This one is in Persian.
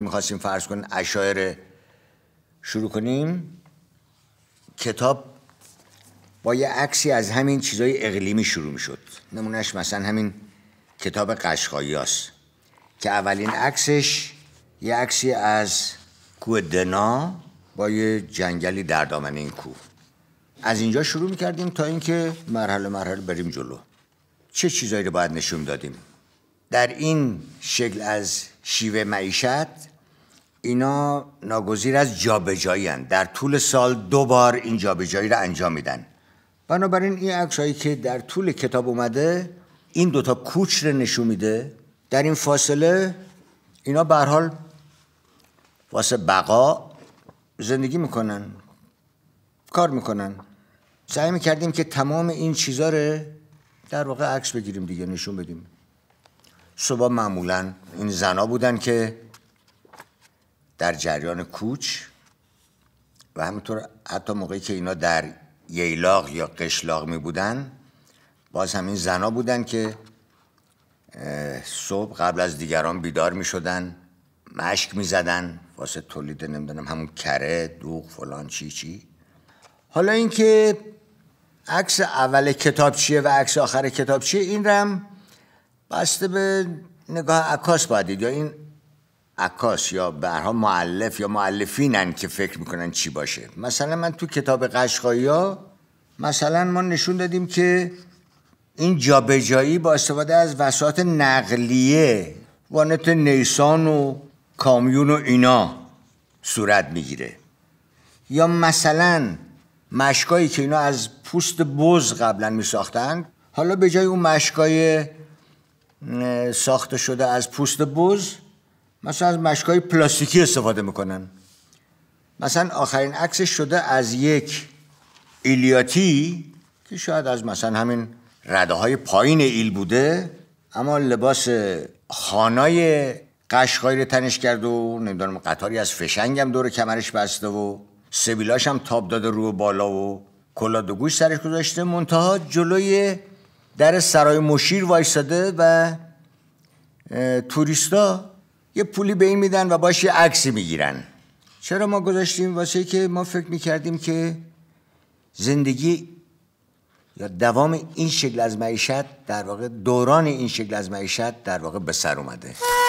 میخواستیم فرض کنیم اشاعره شروع کنیم کتاب با یه عکسی از همین چیزای اقلیمی شروع میشد نمونهش مثلا همین کتاب قشقایی هست که اولین عکسش یه عکسی از کوه دنا با یه جنگلی در دامن این کوه از اینجا شروع میکردیم تا اینکه مرحله مرحله بریم جلو چه چیزایی رو باید نشون دادیم در این شکل از شیوه معیشت اینا ناگزیر از جابجایی در طول سال دو بار این جابجایی را انجام میدن بنابراین این عکسایی که در طول کتاب اومده این دوتا کوچ رو نشون میده در این فاصله اینا به حال واسه بقا زندگی میکنن کار میکنن سعی میکردیم که تمام این چیزا رو در واقع عکس بگیریم دیگه نشون بدیم صبح معمولا این زنا بودن که در جریان کوچ و همینطور حتی موقعی که اینا در ییلاق یا قشلاق می بودن باز همین زنا بودن که صبح قبل از دیگران بیدار می شدن مشک می زدن واسه تولید نمیدونم همون کره دوغ فلان چی چی حالا اینکه عکس اول کتاب چیه و عکس آخر کتاب چیه این رم بسته به نگاه عکاس باید یا این عکاس یا برها معلف یا معلفینن که فکر میکنن چی باشه مثلا من تو کتاب قشقایی ها مثلا ما نشون دادیم که این جابجایی با استفاده از وساط نقلیه وانت نیسان و کامیون و اینا صورت میگیره یا مثلا مشکایی که اینا از پوست بز قبلا میساختن حالا به جای اون مشکای ساخته شده از پوست بوز مثلا از مشکای پلاستیکی استفاده میکنن مثلا آخرین عکس شده از یک ایلیاتی که شاید از مثلا همین رده های پایین ایل بوده اما لباس خانای قشقایی رو تنش کرد و نمیدونم قطاری از فشنگم هم دور کمرش بسته و سبیلاش هم تاب داده رو بالا و کلاد و گوش سرش گذاشته منتها جلوی در سرای مشیر وایستاده و توریستا یه پولی به این میدن و باش یه عکسی میگیرن چرا ما گذاشتیم واسه که ما فکر میکردیم که زندگی یا دوام این شکل از معیشت در واقع دوران این شکل از معیشت در واقع به سر اومده